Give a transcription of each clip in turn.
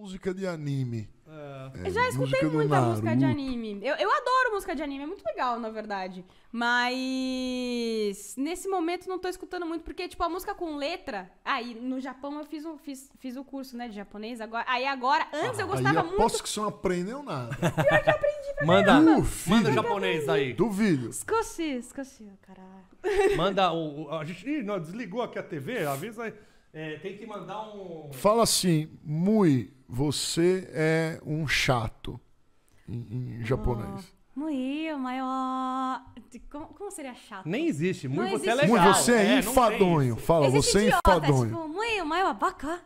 música de anime. É. É, já escutei muita música de anime. Eu, eu adoro música de anime, é muito legal, na verdade. Mas nesse momento não tô escutando muito, porque, tipo, a música com letra. Aí, ah, no Japão eu fiz o um, fiz, fiz um curso, né, de japonês. Agora, aí agora, antes ah, eu gostava aí muito. Posso que você não aprendeu nada. Pior que eu aprendi pra Manda, caramba. Filho, manda o japonês aí. Duvido. Escoci, escoci, caralho. Manda o. A gente. Ih, não, desligou aqui a TV, avisa aí. É, tem que mandar um. Fala assim, mui você é um chato em, em japonês? Oh, o maior. Como, como seria chato? Nem existe. Mui, você é existe. é legal. Mui, você é, é enfadonho. Fala, existe você é enfadonho. Tipo, maior, bacá.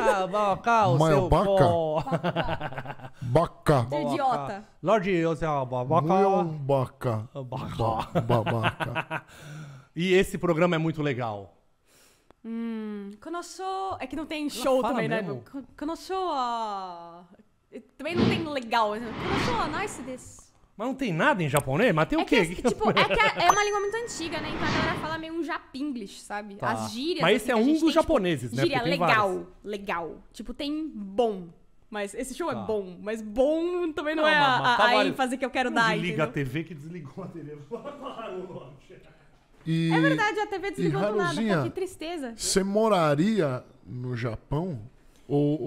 Ah, bacá, o seu bacá. É bacá. Idiota. Lorde, você é bacá. Bacá. Bacá. Bacá. E esse programa é muito legal. Hum, É que não tem show também, né? mesmo? né? Conosco... Também não tem legal. Conosco, assim. nice this. Mas não tem nada em japonês? Mas tem é o quê? Que, é assim, tipo, é, que é, é uma língua muito antiga, né? Então a galera fala meio um japinglish, sabe? Tá. As gírias. Mas esse assim, é um dos tipo, japoneses, tipo, né? Gíria legal, várias. legal. Tipo, tem bom. Mas esse show é tá. é bom. Mas bom também não, não é mas, mas a, a, tá a ênfase que eu quero não dar. Desliga entendeu? a TV que desligou a TV. E, é verdade, a TV desligou do tá Haruzinha, nada, que tristeza. Você moraria no Japão? Ou,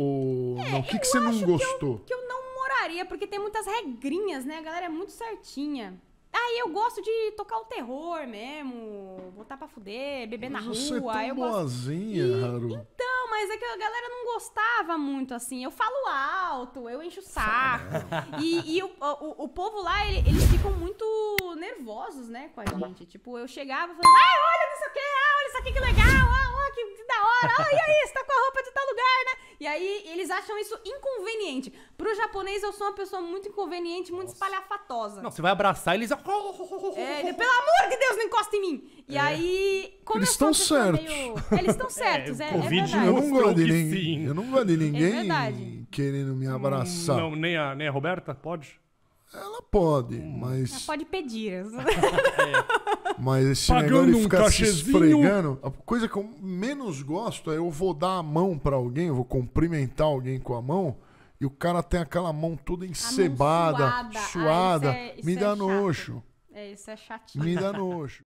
ou... É, não? O que, que você não gostou? Que eu, que eu não moraria, porque tem muitas regrinhas, né? A galera é muito certinha. Ah, eu gosto de tocar o terror mesmo, botar pra fuder, beber Mas na você é rua. Você é tão eu boazinha, gosto... E, Haru mas é que a galera não gostava muito, assim. Eu falo alto, eu encho o saco. e, e o, o, o, povo lá, ele, eles ficam muito nervosos, né, com a gente. Tipo, eu chegava falando, ah, olha isso aqui, ah, olha isso aqui que legal, ah, que, que da hora, ah, e aí, você tá com a roupa de tal lugar, né? E aí, eles acham isso inconveniente. Pro japonês, eu sou uma pessoa muito inconveniente, muito Nossa. espalhafatosa. Não, você vai abraçar eles... É, pelo amor de Deus, não encosta em mim! E é. aí, como eles estão certos. Meio... Eles estão é, certos, é, é, verdade. Eu não gosto de ninguém. Eu não gosto de é ninguém querendo me hum. abraçar. Não, nem a, nem a Roberta pode. Ela pode, hum. mas. Ela pode pedir. é. Mas esse Pagando negócio de ficar um se esfregando. A coisa que eu menos gosto é eu vou dar a mão para alguém, eu vou cumprimentar alguém com a mão, e o cara tem aquela mão toda encebada, mão suada. suada. Ah, isso é, isso me é dá é nojo. É, isso é chatinho. Me dá nojo.